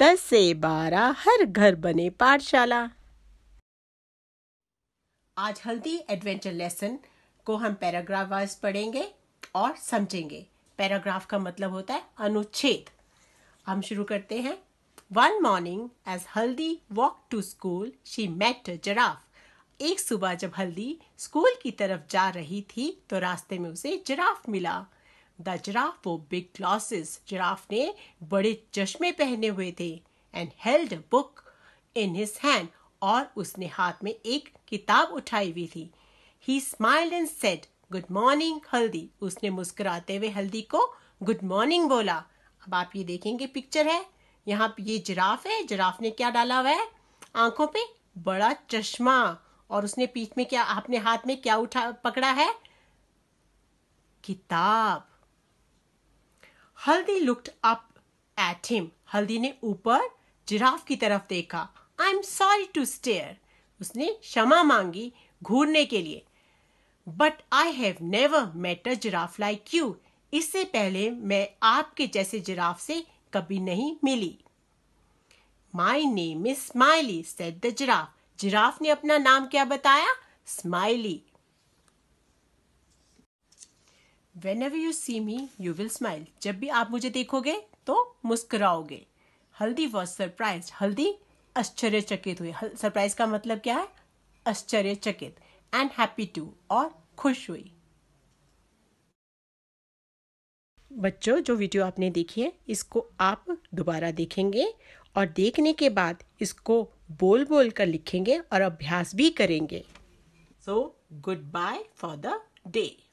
दस से बारह हर घर बने पाठशाला आज हल्दी एडवेंचर लेसन को हम पैराग्राफ वाइज पढ़ेंगे और समझेंगे पैराग्राफ का मतलब होता है अनुच्छेद हम शुरू करते हैं one morning as Haldi walk to school she met giraffe एक सुबह जब हल्दी स्कूल की तरफ जा रही थी तो रास्ते में उसे जराफ मिला द जिराफ वो बिग ग्लासेस जिराफ ने बड़े चश्मे पहने हुए थे and held book in his hand और उसने हाथ में एक किताब उठाई हुई थी he smiled and said good morning Haldi उसने मुस्कुराते हुए हल्दी को गुड मॉर्निंग बोला अब आप ये देखेंगे पिक्चर है यहाँ ये जिराफ है जिराफ ने क्या डाला हुआ है आंखों पे बड़ा चश्मा और उसने पीठ में क्या अपने हाथ में क्या उठा पकड़ा है किताब हल्दी लुक्ड अप एट हिम हल्दी ने ऊपर जिराफ की तरफ देखा I am sorry to stare उसने क्षमा मांगी घूरने के लिए but I have never met a giraffe like you इससे पहले मैं आपके जैसे जिराफ से कभी नहीं मिली my name is Smiley said the giraffe giraffe ने अपना नाम क्या बताया Smiley whenever you see me you will smile जब भी आप मुझे देखोगे तो मुस्कुराओगे हल्दी वॉज सरप्राइज हल्दी आश्चर्यचकित हुई सरप्राइज का मतलब क्या है आश्चर्यचकित एंड हैप्पी टू और खुश हुई बच्चों जो वीडियो आपने देखी है इसको आप दोबारा देखेंगे और देखने के बाद इसको बोल बोल कर लिखेंगे और अभ्यास भी करेंगे so goodbye for the day